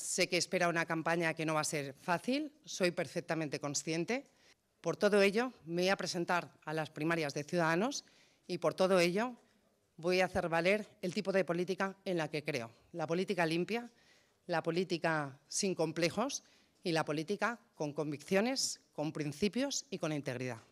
Sé que espera una campaña que no va a ser fácil, soy perfectamente consciente. Por todo ello, me voy a presentar a las primarias de Ciudadanos y por todo ello voy a hacer valer el tipo de política en la que creo, la política limpia, la política sin complejos y la política con convicciones, con principios y con integridad.